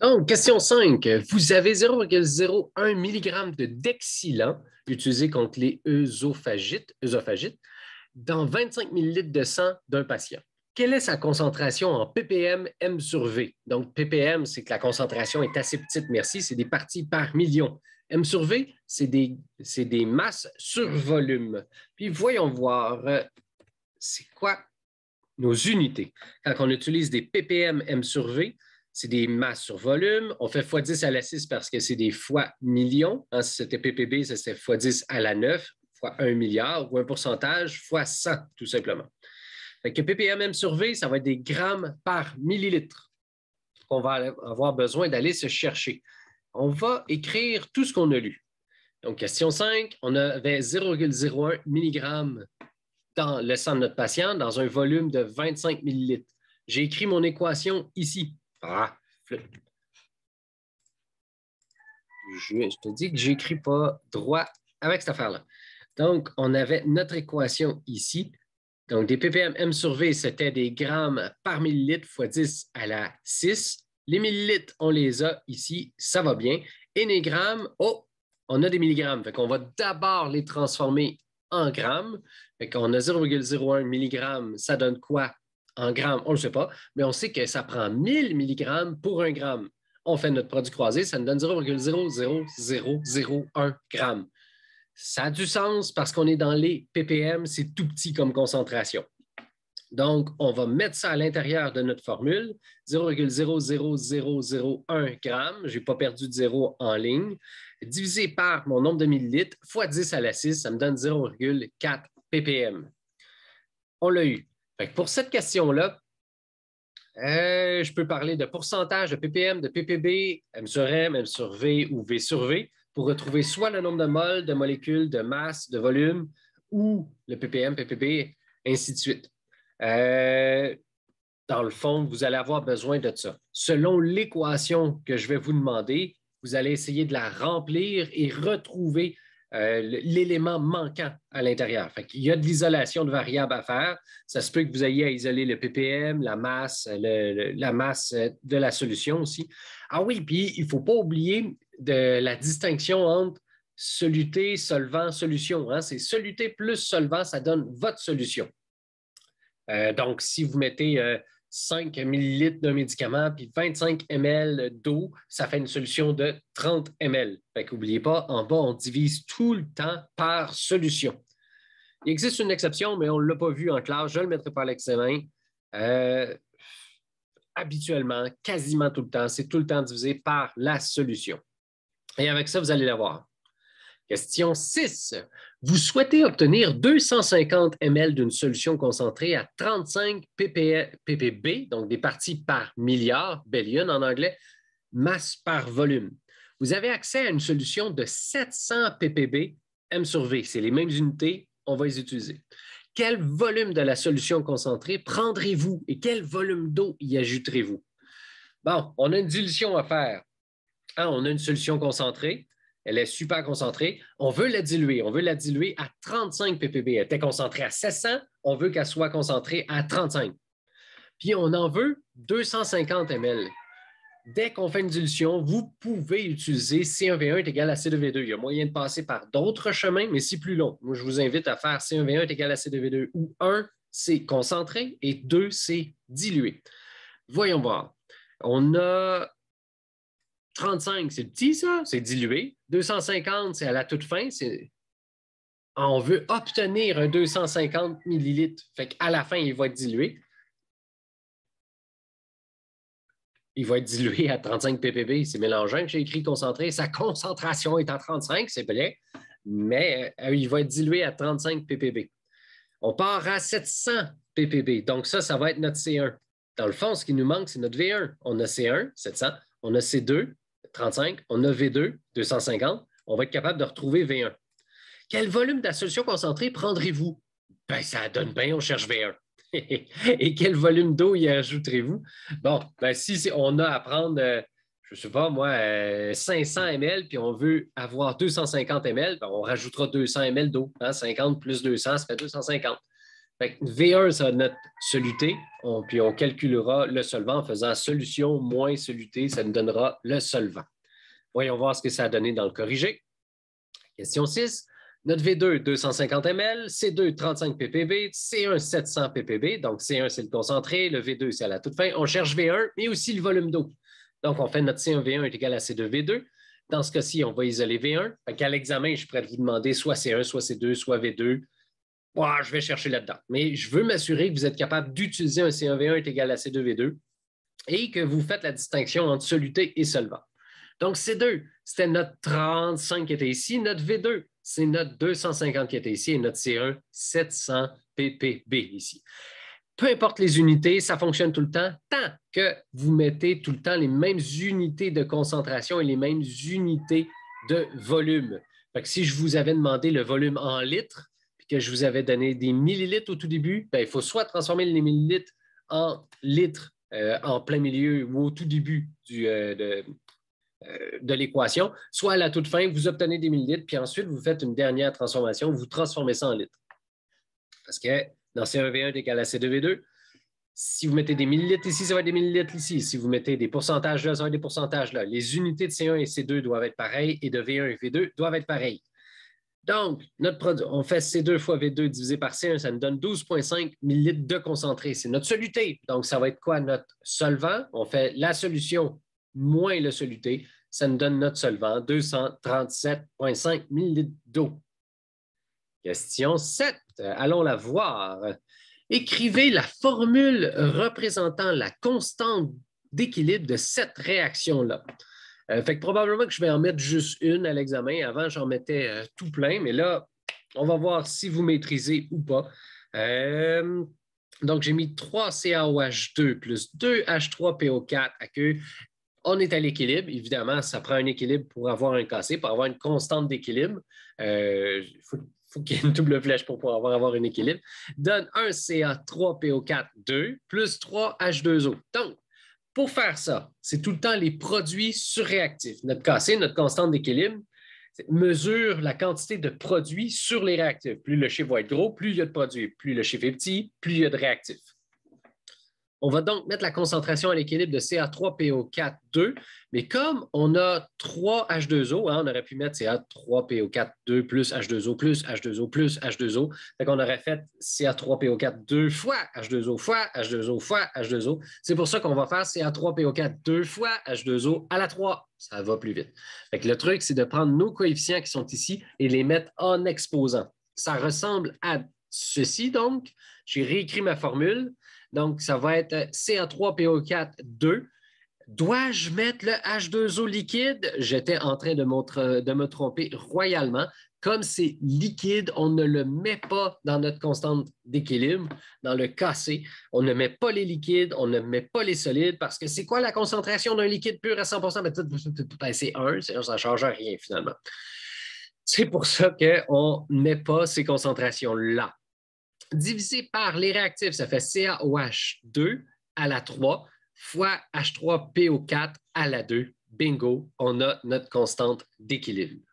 Donc, question 5. Vous avez 0,01 mg de dexilant utilisé contre les œsophagites, dans 25 ml de sang d'un patient. Quelle est sa concentration en ppm M sur V? Donc, ppm, c'est que la concentration est assez petite, merci, c'est des parties par million. M sur V, c'est des, des masses sur volume. Puis voyons voir, euh, c'est quoi nos unités? Quand on utilise des ppm M sur V, c'est des masses sur volume. On fait x10 à la 6 parce que c'est des fois millions. Hein, si c'était PPB, ça c'était x10 à la 9, fois 1 milliard ou un pourcentage, fois 100, tout simplement. Fait que PPM sur V, ça va être des grammes par millilitre qu'on va avoir besoin d'aller se chercher. On va écrire tout ce qu'on a lu. Donc, question 5, on avait 0,01 mg dans le sang de notre patient dans un volume de 25 millilitres. J'ai écrit mon équation ici. Je, te dis que je n'écris pas droit avec cette affaire-là. Donc, on avait notre équation ici. Donc, des ppm m sur V, c'était des grammes par millilitre fois 10 à la 6. Les millilitres, on les a ici, ça va bien. Et les grammes, oh, on a des milligrammes. Fait qu'on va d'abord les transformer en grammes. Donc, qu'on a 0,01 mg, ça donne quoi? en grammes, on ne le sait pas, mais on sait que ça prend 1000 mg pour un gramme. On fait notre produit croisé, ça nous donne 0,00001 g. Ça a du sens parce qu'on est dans les ppm, c'est tout petit comme concentration. Donc, on va mettre ça à l'intérieur de notre formule, 0,00001 g. je n'ai pas perdu de zéro en ligne, divisé par mon nombre de millilitres, fois 10 à la 6, ça me donne 0,4 ppm. On l'a eu pour cette question-là, euh, je peux parler de pourcentage de ppm, de ppb, m sur m, m sur v ou v sur v pour retrouver soit le nombre de moles, de molécules, de masse, de volume ou le ppm, ppb, ainsi de suite. Euh, dans le fond, vous allez avoir besoin de ça. Selon l'équation que je vais vous demander, vous allez essayer de la remplir et retrouver euh, l'élément manquant à l'intérieur. Il y a de l'isolation de variables à faire. Ça se peut que vous ayez à isoler le ppm, la masse, la masse de la solution aussi. Ah oui, puis il ne faut pas oublier de la distinction entre soluté, solvant, solution. Hein. C'est soluté plus solvant, ça donne votre solution. Euh, donc, si vous mettez euh, 5 ml de médicament, puis 25 ml d'eau, ça fait une solution de 30 ml. N'oubliez pas, en bas, on divise tout le temps par solution. Il existe une exception, mais on ne l'a pas vu en classe. Je le mettrai par l'examen. Euh, habituellement, quasiment tout le temps, c'est tout le temps divisé par la solution. Et avec ça, vous allez l'avoir. Question 6. Vous souhaitez obtenir 250 ml d'une solution concentrée à 35 ppb, donc des parties par milliard, billion en anglais, masse par volume. Vous avez accès à une solution de 700 ppb M sur V. C'est les mêmes unités, on va les utiliser. Quel volume de la solution concentrée prendrez-vous et quel volume d'eau y ajouterez-vous? Bon, on a une dilution à faire. Ah, on a une solution concentrée elle est super concentrée. On veut la diluer. On veut la diluer à 35 ppb. Elle était concentrée à 700. On veut qu'elle soit concentrée à 35. Puis on en veut 250 ml. Dès qu'on fait une dilution, vous pouvez utiliser C1V1 est égal à C2V2. Il y a moyen de passer par d'autres chemins, mais c'est plus long. Moi, je vous invite à faire C1V1 est égal à C2V2 où 1, c'est concentré et 2, c'est dilué. Voyons voir. On a 35, c'est petit, ça, c'est dilué. 250, c'est à la toute fin. On veut obtenir un 250 millilitres. Fait qu'à la fin, il va être dilué. Il va être dilué à 35 ppb. C'est mélangeant que j'ai écrit concentré. Sa concentration est à 35, c'est bien. mais euh, il va être dilué à 35 ppb. On part à 700 ppb. Donc, ça, ça va être notre C1. Dans le fond, ce qui nous manque, c'est notre V1. On a C1, 700. On a C2, 35, on a V2, 250, on va être capable de retrouver V1. Quel volume de solution concentrée prendrez-vous? Ben, ça donne bien, on cherche V1. Et quel volume d'eau y ajouterez-vous? Bon, ben, si on a à prendre, euh, je ne sais pas moi, 500 euh, ml, puis on veut avoir 250 ml, ben, on rajoutera 200 ml d'eau. 50 hein, plus 200, ça fait 250. Fait V1 sera notre soluté, puis on calculera le solvant en faisant solution moins soluté, ça nous donnera le solvant. Voyons voir ce que ça a donné dans le corrigé. Question 6. Notre V2, 250 ml, C2, 35 ppb, C1, 700 ppb. Donc, C1, c'est le concentré, le V2, c'est à la toute fin. On cherche V1, mais aussi le volume d'eau. Donc, on fait notre C1V1 est égal à C2V2. Dans ce cas-ci, on va isoler V1. à l'examen, je pourrais vous demander soit C1, soit C2, soit V2, je vais chercher là-dedans. Mais je veux m'assurer que vous êtes capable d'utiliser un C1V1 est égal à C2V2 et que vous faites la distinction entre soluté et solvant. Donc, C2, c'était notre 35 qui était ici. Notre V2, c'est notre 250 qui était ici. Et notre C1, 700 ppb ici. Peu importe les unités, ça fonctionne tout le temps, tant que vous mettez tout le temps les mêmes unités de concentration et les mêmes unités de volume. si je vous avais demandé le volume en litres, que je vous avais donné des millilitres au tout début, ben, il faut soit transformer les millilitres en litres euh, en plein milieu ou au tout début euh, de, euh, de l'équation, soit à la toute fin, vous obtenez des millilitres, puis ensuite vous faites une dernière transformation, vous transformez ça en litres. Parce que dans C1V1 égale à C2V2, si vous mettez des millilitres ici, ça va être des millilitres ici. Si vous mettez des pourcentages là, ça va être des pourcentages là. Les unités de C1 et C2 doivent être pareilles et de V1 et V2 doivent être pareilles. Donc, notre on fait C2 fois V2 divisé par C1, ça nous donne 12,5 ml de concentré. C'est notre soluté. Donc, ça va être quoi notre solvant? On fait la solution moins le soluté. Ça nous donne notre solvant, 237,5 ml d'eau. Question 7. Allons la voir. Écrivez la formule représentant la constante d'équilibre de cette réaction-là. Euh, fait que probablement que je vais en mettre juste une à l'examen. Avant, j'en mettais euh, tout plein, mais là, on va voir si vous maîtrisez ou pas. Euh, donc, j'ai mis 3 CaOH2 plus 2 H3PO4 à queue. On est à l'équilibre. Évidemment, ça prend un équilibre pour avoir un cassé, pour avoir une constante d'équilibre. Il faut, qu'il y ait une double flèche pour pouvoir avoir, avoir un équilibre. Donne 1 CA3PO4 2 plus 3 H2O. Donc, pour faire ça, c'est tout le temps les produits surréactifs. Notre KC, notre constante d'équilibre, mesure la quantité de produits sur les réactifs. Plus le chiffre va être gros, plus il y a de produits. Plus le chiffre est petit, plus il y a de réactifs. On va donc mettre la concentration à l'équilibre de CA3PO4-2, mais comme on a 3 H2O, hein, on aurait pu mettre ca 3 po 42 plus H2O plus H2O plus H2O, on aurait fait CA3PO4-2 fois H2O fois H2O fois H2O. C'est pour ça qu'on va faire CA3PO4-2 fois H2O à la 3. Ça va plus vite. le truc, c'est de prendre nos coefficients qui sont ici et les mettre en exposant. Ça ressemble à ceci, donc. J'ai réécrit ma formule. Donc, ça va être ca 3 po 42 Dois-je mettre le H2O liquide? J'étais en train de, me tromper royalement. Comme c'est liquide, on ne le met pas dans notre constante d'équilibre, dans le KC. On ne met pas les liquides, on ne met pas les solides, parce que c'est quoi la concentration d'un liquide pur à 100 ben, ben, C'est 1, ça ne change rien finalement. C'est pour ça qu'on ne met pas ces concentrations-là divisé par les réactifs, ça fait CaOH2 à la 3 fois H3PO4 à la 2. Bingo, on a notre constante d'équilibre.